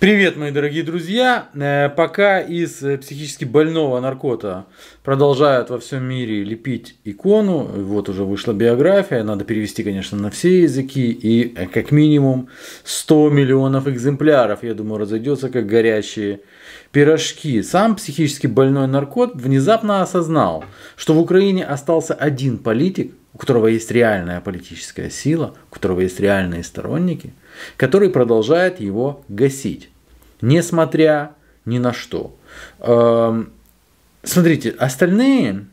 Привет, мои дорогие друзья! Э, пока из э, психически больного наркота продолжают во всем мире лепить икону, вот уже вышла биография, надо перевести, конечно, на все языки, и э, как минимум 100 миллионов экземпляров, я думаю, разойдется как горячие пирожки. Сам психически больной наркот внезапно осознал, что в Украине остался один политик, которого есть реальная политическая сила, у которого есть реальные сторонники, который продолжает его гасить, несмотря ни на что. Эм, смотрите, остальные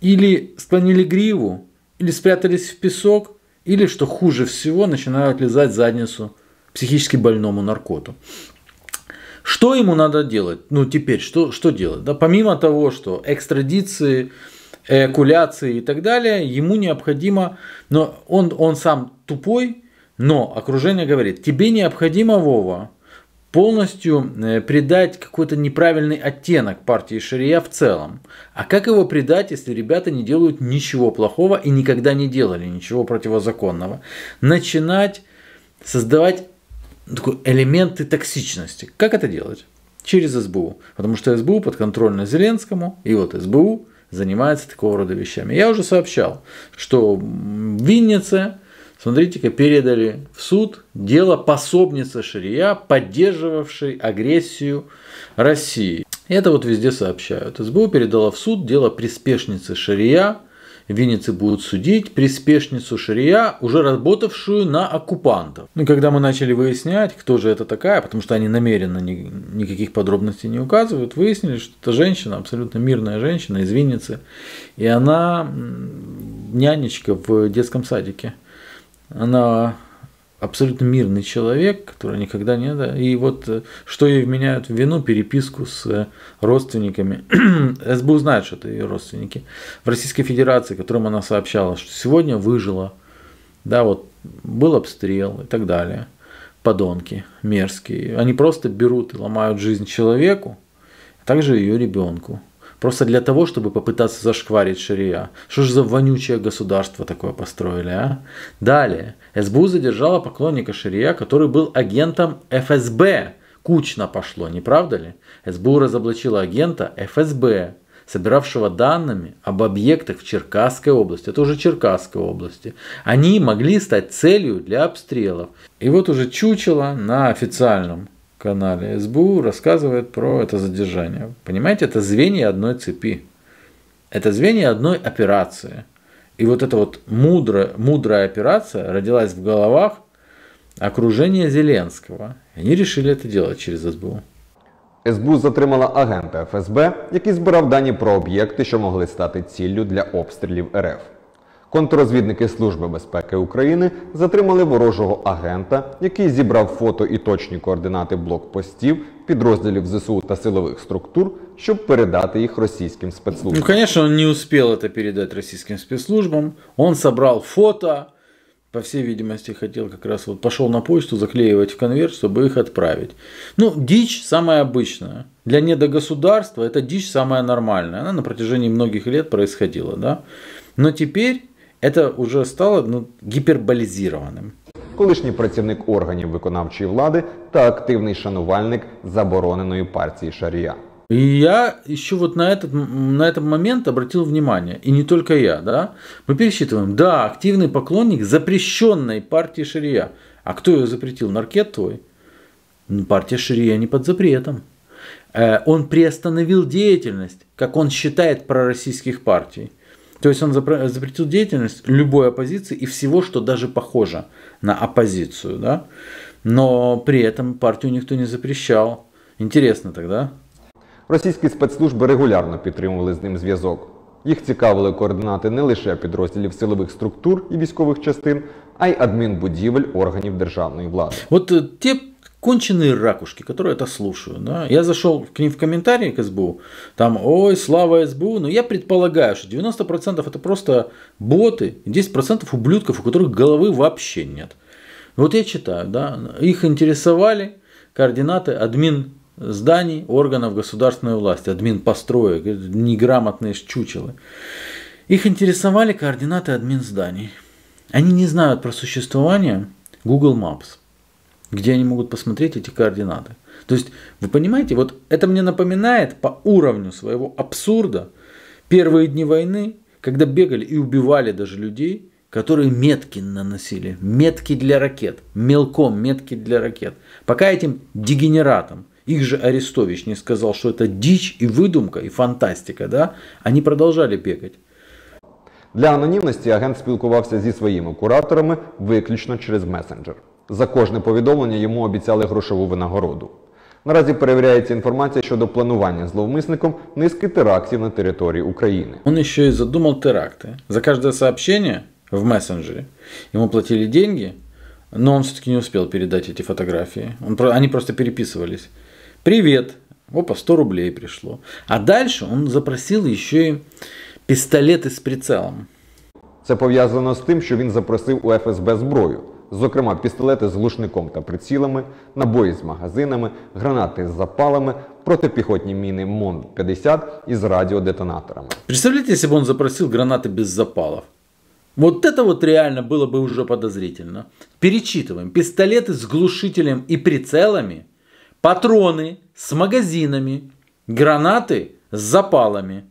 или склонили гриву, или спрятались в песок, или, что хуже всего, начинают лизать задницу психически больному наркоту. Что ему надо делать? Ну, теперь, что, что делать? Да, помимо того, что экстрадиции, экуляции и так далее, ему необходимо, но он, он сам тупой, но окружение говорит, тебе необходимо, Вова, полностью э, придать какой-то неправильный оттенок партии Шария в целом. А как его придать, если ребята не делают ничего плохого и никогда не делали ничего противозаконного? Начинать создавать такой элементы токсичности. Как это делать? Через СБУ. Потому что СБУ подконтрольно Зеленскому, и вот СБУ – занимается такого рода вещами. Я уже сообщал, что в Виннице, смотрите-ка, передали в суд дело пособницы Шария, поддерживавшей агрессию России. Это вот везде сообщают. СБУ передала в суд дело приспешницы Шария, Винницы будут судить приспешницу Ширия, уже работавшую на оккупантов. Ну, когда мы начали выяснять, кто же это такая, потому что они намеренно ни, никаких подробностей не указывают, выяснили, что это женщина, абсолютно мирная женщина из Винницы, и она нянечка в детском садике. Она абсолютно мирный человек, который никогда не... Да, и вот э, что ей вменяют в вину, переписку с э, родственниками. СБУ знает, что это ее родственники. В Российской Федерации, которым она сообщала, что сегодня выжила, да, вот был обстрел и так далее. Подонки мерзкие. Они просто берут и ломают жизнь человеку, а также ее ребенку. Просто для того, чтобы попытаться зашкварить шария. Что же за вонючее государство такое построили, а? Далее. СБУ задержала поклонника шария, который был агентом ФСБ. Кучно пошло, не правда ли? СБУ разоблачила агента ФСБ, собиравшего данными об объектах в Черкасской области. Это уже Черкасской области. Они могли стать целью для обстрелов. И вот уже чучело на официальном канале СБУ рассказывает про это задержание. Понимаете, это звенья одной цепи. Это звенья одной операции. И вот эта вот мудрая, мудрая операция родилась в головах окружения Зеленского. И они решили это делать через СБУ. СБУ затримала агента ФСБ, який збирав дані про об'єкти, що могли стати ціллю для обстрілів РФ. Контррозвідники Служби безпеки України затримали ворожого агента, який зібрав фото і точні координати блокпостів, підрозділів ЗСУ та силових структур, щоб передати їх російським спецслужбам. Ну, звісно, він не успів це передати російським спецслужбам. Він зібрав фото. по всей видимости, хотел как раз вот пошел на почту заклеивать в конверт, чтобы их отправить. Ну, дичь самая обычная. Для недогосударства это дичь самая нормальная. Она на протяжении многих лет происходила, да. Но теперь это уже стало ну, гіперболізованим. Колишній працівник органів виконавчої влади та активний шанувальник забороненої партії Шарія. И я еще вот на этот, на этот момент обратил внимание, и не только я, да, мы пересчитываем, да, активный поклонник запрещенной партии Шария. А кто ее запретил? Наркет твой? Ну, партия Шария не под запретом. Э, он приостановил деятельность, как он считает, пророссийских партий. То есть он запретил деятельность любой оппозиции и всего, что даже похоже на оппозицию, да? Но при этом партию никто не запрещал. Интересно тогда. Російські спецслужби регулярно підтримували с ним связок. Їх цікавили координаты не лише підрозділів силовых структур и військових частин, а й адмінбудівель органів державної влади. Вот те конченые ракушки, которые это слушаю. Да? Я зашел к ним в комментарии к СБУ, там, ой, слава СБУ, но ну, я предполагаю, что 90% это просто боты, 10% ублюдков, у которых головы вообще нет. Вот я читаю, да, их интересовали координаты админ зданий органов государственной власти, админ построек, неграмотные чучелы. Их интересовали координаты админ зданий. Они не знают про существование Google Maps где они могут посмотреть эти координаты. То есть, вы понимаете, вот это мне напоминает по уровню своего абсурда первые дни войны, когда бегали и убивали даже людей, которые метки наносили, метки для ракет, мелком метки для ракет. Пока этим дегенератам, их же Арестович не сказал, что это дичь и выдумка, и фантастика, да, они продолжали бегать. Для анонімності агент спілкувався зі своїми кураторами виключно через месенджер. За кожне повідомлення йому обіцяли грошову винагороду. Наразі перевіряється інформація щодо планування зловмисником низки терактів на территории Украины. Он еще и задумал теракты. За каждое сообщение в мессенджере ему платили деньги, но он все-таки не успел передать эти фотографии. Он, они просто переписывались. «Привет!» Опа, 100 рублей пришло. А дальше он запросил еще и пистолеты с прицелом. Це пов'язано з тим, що він запросив у ФСБ зброю зокрема пістолети з глушником та прицілами, набої з магазинами, гранати з запалами, протипіхотні міни МОН-50 із радиодетонаторами. Представляете, если бы он запросил гранаты без запалов? Вот это вот реально было бы уже подозрительно. Перечитываем. Пистолеты с глушителем и прицелами, патроны с магазинами, гранаты с запалами.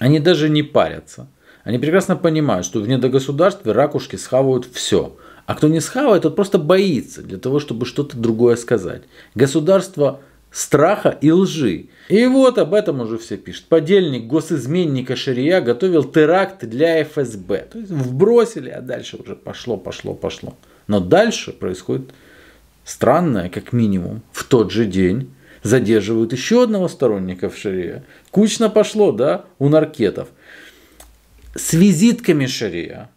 Они даже не парятся. Они прекрасно понимают, что в недогосударстве ракушки схавают все. А кто не схавает, тот просто боится для того, чтобы что-то другое сказать. Государство страха и лжи. И вот об этом уже все пишут. Подельник госизменника Ширия готовил теракт для ФСБ. То есть вбросили, а дальше уже пошло, пошло, пошло. Но дальше происходит странное, как минимум. В тот же день задерживают еще одного сторонника в Ширия. Кучно пошло, да, у наркетов. С визитками Ширия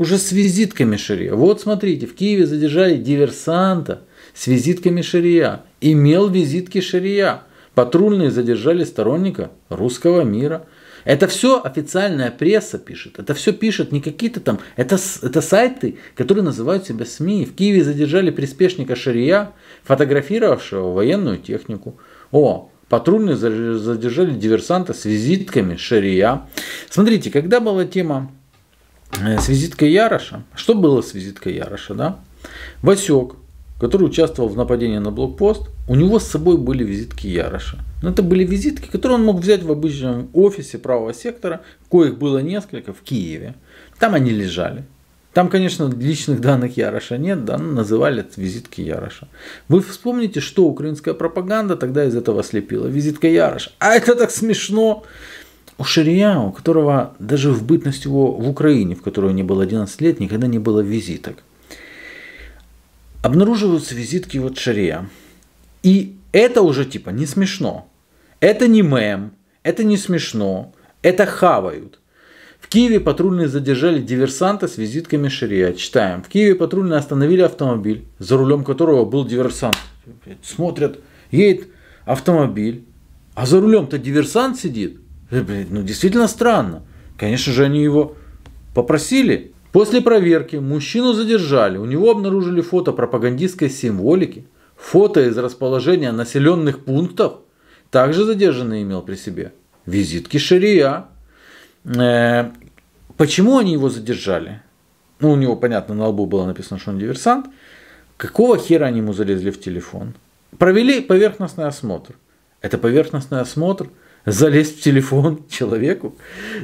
уже с визитками Шария. Вот смотрите, в Киеве задержали диверсанта с визитками Шария. Имел визитки Шария. Патрульные задержали сторонника русского мира. Это все официальная пресса пишет. Это все пишет не какие-то там... Это, это сайты, которые называют себя СМИ. В Киеве задержали приспешника Шария, фотографировавшего военную технику. О, патрульные задержали диверсанта с визитками Шария. Смотрите, когда была тема Э, с визиткой Яроша. Что было с визиткой Яроша, да? Васек, который участвовал в нападении на блокпост, у него с собой были визитки Яроша. Но это были визитки, которые он мог взять в обычном офисе правого сектора, коих было несколько в Киеве. Там они лежали. Там, конечно, личных данных Яроша нет, да, но называли это визитки Яроша. Вы вспомните, что украинская пропаганда тогда из этого слепила. Визитка Яроша. А это так смешно. У Ширия, у которого даже в бытность его в Украине, в которую не было 11 лет, никогда не было визиток. Обнаруживаются визитки вот Ширия. И это уже типа не смешно. Это не мем, это не смешно, это хавают. В Киеве патрульные задержали диверсанта с визитками Ширия. Читаем. В Киеве патрульные остановили автомобиль, за рулем которого был диверсант. Смотрят, едет автомобиль, а за рулем-то диверсант сидит. Э, ну действительно странно. Конечно же, они его попросили. После проверки мужчину задержали, у него обнаружили фото пропагандистской символики, фото из расположения населенных пунктов. Также задержанный имел при себе визитки Шария. Э, почему они его задержали? Ну, у него, понятно, на лбу было написано, что он диверсант. Какого хера они ему залезли в телефон? Провели поверхностный осмотр. Это поверхностный осмотр – залезть в телефон человеку.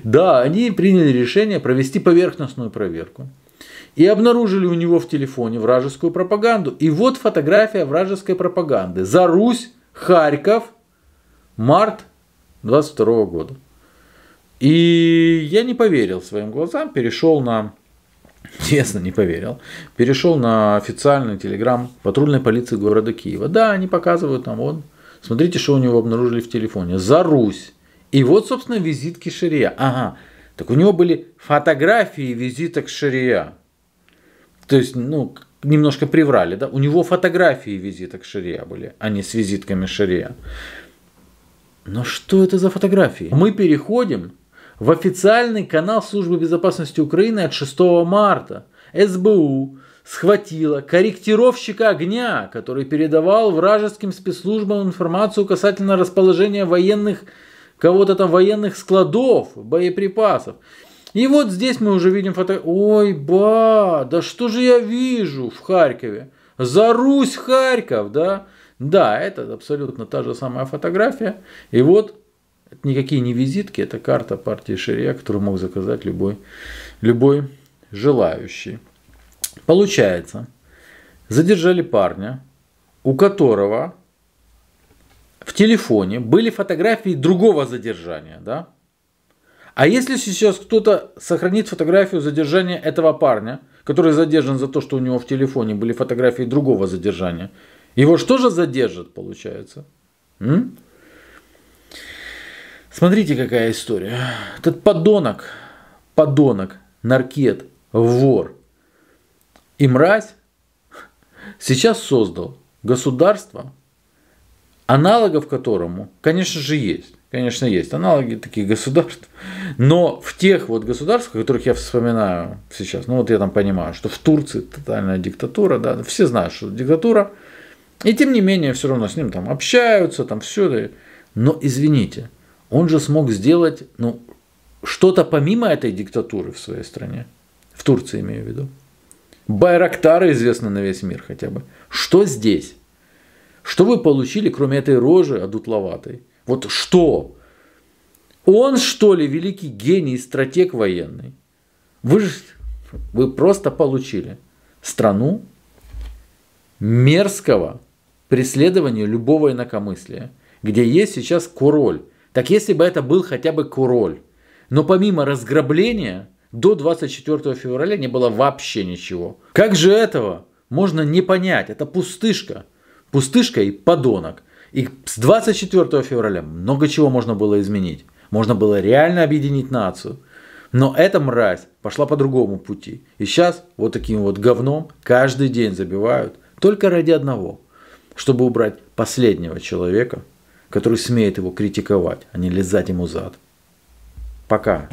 Да, они приняли решение провести поверхностную проверку. И обнаружили у него в телефоне вражескую пропаганду. И вот фотография вражеской пропаганды. За Русь, Харьков, март 22 года. И я не поверил своим глазам, перешел на Честно, не поверил. Перешел на официальный телеграм патрульной полиции города Киева. Да, они показывают там вот, Смотрите, что у него обнаружили в телефоне. За Русь. И вот, собственно, визитки Ширия. Ага, так у него были фотографии визиток Ширия. То есть, ну, немножко приврали, да? У него фотографии визиток Ширия были, а не с визитками Ширия. Но что это за фотографии? Мы переходим в официальный канал Службы безопасности Украины от 6 марта. СБУ схватила корректировщика огня, который передавал вражеским спецслужбам информацию касательно расположения военных, кого-то там военных складов, боеприпасов. И вот здесь мы уже видим фото... Ой, ба, да что же я вижу в Харькове? За Русь Харьков, да? Да, это абсолютно та же самая фотография. И вот это никакие не визитки, это карта партии Ширия, которую мог заказать любой, любой желающий. Получается, задержали парня, у которого в телефоне были фотографии другого задержания, да? А если сейчас кто-то сохранит фотографию задержания этого парня, который задержан за то, что у него в телефоне были фотографии другого задержания, его что же задержат, получается? М? Смотрите, какая история. Этот подонок, подонок, наркет, вор, и мразь сейчас создал государство, аналогов которому, конечно же, есть. Конечно, есть аналоги таких государств, но в тех вот государствах, которых я вспоминаю сейчас, ну вот я там понимаю, что в Турции тотальная диктатура, да, все знают, что диктатура, и тем не менее все равно с ним там общаются, там все, но извините, он же смог сделать, ну, что-то помимо этой диктатуры в своей стране, в Турции имею в виду. Байрактары известны на весь мир хотя бы. Что здесь? Что вы получили, кроме этой рожи одутловатой? Вот что? Он, что ли, великий гений, стратег военный? Вы же вы просто получили страну мерзкого преследования любого инакомыслия, где есть сейчас куроль. Так если бы это был хотя бы куроль, но помимо разграбления – до 24 февраля не было вообще ничего. Как же этого можно не понять? Это пустышка. Пустышка и подонок. И с 24 февраля много чего можно было изменить. Можно было реально объединить нацию. Но эта мразь пошла по другому пути. И сейчас вот таким вот говном каждый день забивают. Только ради одного. Чтобы убрать последнего человека, который смеет его критиковать, а не лизать ему зад. Пока.